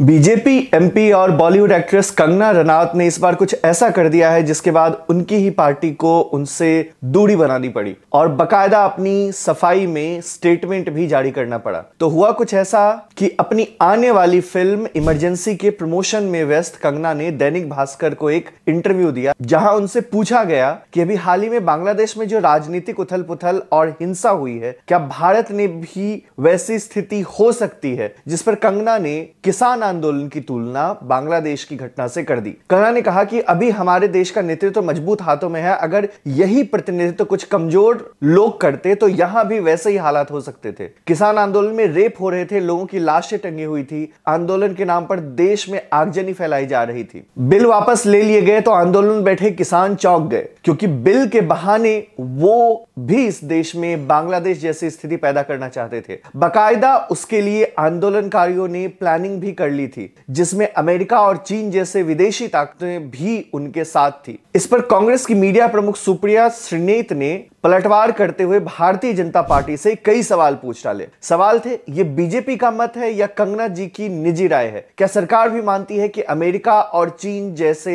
BJP MP और Bollywood actress Kangana Ranaut ने इस बार कुछ ऐसा कर दिया है जिसके बाद उनकी ही पार्टी को उनसे दूरी बनानी पड़ी और बकायदा अपनी सफाई में स्टेटमेंट भी जारी करना पड़ा तो हुआ कुछ ऐसा कि अपनी आने वाली फिल्म इमरजेंसी के प्रमोशन में व्यस्त कंगना ने दैनिक भास्कर को एक इंटरव्यू दिया जहां उनसे पूछा गया कि अभी हाल ही में बांग्लादेश में जो राजनीतिक उथल पुथल और हिंसा हुई है क्या भारत ने भी वैसी स्थिति हो सकती है जिस पर कंगना ने किसान आंदोलन की तुलना बांग्लादेश की घटना से कर दी कन्हा ने कहा कि अभी हमारे देश का नेतृत्व तो मजबूत हाथों में है अगर यही प्रतिनिधित्व तो कुछ कमजोर लोग करते तो यहाँ भी वैसे ही हालात हो सकते थे किसान आंदोलन में रेप हो रहे थे लोगों की लाशें टंगी हुई थी आंदोलन के नाम पर देश में आगजनी फैलाई जा रही थी बिल वापस ले लिए गए तो आंदोलन बैठे किसान चौक गए क्योंकि बिल के बहाने वो भी इस देश में बांग्लादेश जैसी स्थिति पैदा करना चाहते थे बाकायदा उसके लिए आंदोलनकारियों ने प्लानिंग भी कर ली थी जिसमें अमेरिका और चीन जैसे विदेशी ताकतें भी उनके साथ थी इस पर कांग्रेस की मीडिया प्रमुख सुप्रिया श्रीनेत ने पलटवार करते हुए भारतीय जनता पार्टी से कई सवाल पूछ डाले सवाल थे ये बीजेपी का मत है या कंगना जी की निजी राय है क्या सरकार भी मानती है कि अमेरिका और चीन जैसे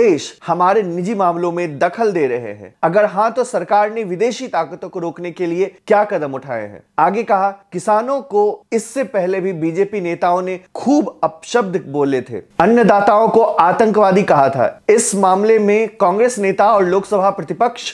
देश हमारे निजी मामलों में दखल दे रहे हैं अगर हाँ तो सरकार ने विदेशी ताकतों को रोकने के लिए क्या कदम उठाए हैं आगे कहा किसानों को इससे पहले भी बीजेपी नेताओं ने खूब अपशब्द बोले थे अन्नदाताओं को आतंकवादी कहा था इस मामले में कांग्रेस नेता और लोकसभा प्रतिपक्ष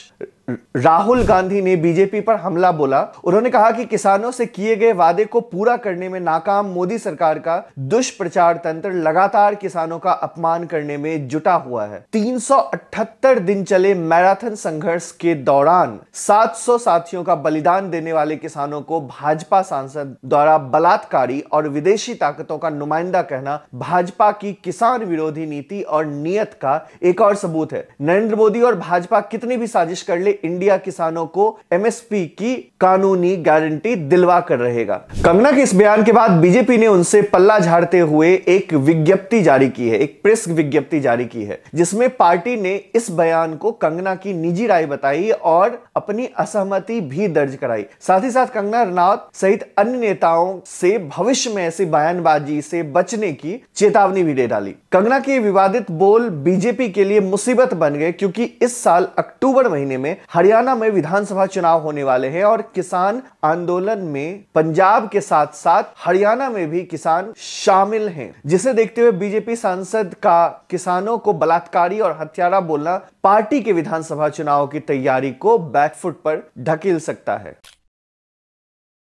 राहुल गांधी ने बीजेपी पर हमला बोला उन्होंने कहा कि किसानों से किए गए वादे को पूरा करने में नाकाम मोदी सरकार का दुष्प्रचार तंत्र लगातार किसानों का अपमान करने में जुटा हुआ है 378 दिन चले मैराथन संघर्ष के दौरान 700 साथियों का बलिदान देने वाले किसानों को भाजपा सांसद द्वारा बलात्कारी और विदेशी ताकतों का नुमाइंदा कहना भाजपा की किसान विरोधी नीति और नियत का एक और सबूत है नरेंद्र मोदी और भाजपा कितनी भी साजिश कर ले इंडिया किसानों को एमएसपी की कानूनी गारंटी दिलवा कर रहेगा कंगना के इस बयान के बाद बीजेपी ने उनसे पल्ला झाड़ते हुए एक विज्ञप्ति जारी की है एक प्रेस विज्ञप्ति जारी की है जिसमें पार्टी ने इस बयान को कंगना की निजी राय बताई और अपनी असहमति भी दर्ज कराई साथ ही साथ कंगना रनौत सहित अन्य नेताओं से भविष्य में ऐसी बयानबाजी से बचने की चेतावनी भी दे डाली कंगना के विवादित बोल बीजेपी के लिए मुसीबत बन गए क्योंकि इस साल अक्टूबर महीने में हरियाणा में विधानसभा चुनाव होने वाले हैं और किसान आंदोलन में पंजाब के साथ साथ हरियाणा में भी किसान शामिल हैं जिसे देखते हुए बीजेपी सांसद का किसानों को बलात्कारी और हत्यारा बोलना पार्टी के विधानसभा चुनाव की तैयारी को बैकफुट पर ढकेल सकता है